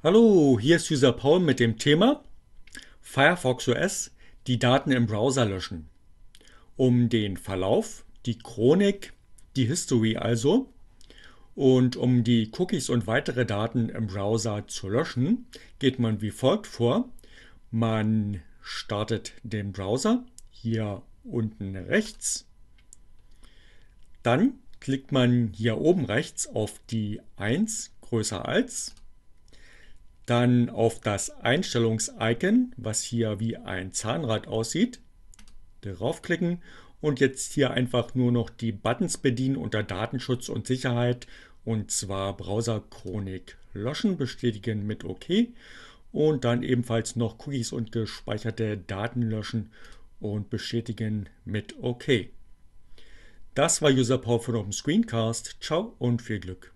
Hallo, hier ist User Paul mit dem Thema Firefox OS die Daten im Browser löschen. Um den Verlauf, die Chronik, die History also und um die Cookies und weitere Daten im Browser zu löschen, geht man wie folgt vor. Man startet den Browser hier unten rechts. Dann klickt man hier oben rechts auf die 1 größer als dann auf das Einstellungs-Icon, was hier wie ein Zahnrad aussieht, draufklicken und jetzt hier einfach nur noch die Buttons bedienen unter Datenschutz und Sicherheit und zwar Browser Chronik löschen, bestätigen mit OK und dann ebenfalls noch Cookies und gespeicherte Daten löschen und bestätigen mit OK. Das war User Power von Open Screencast. Ciao und viel Glück.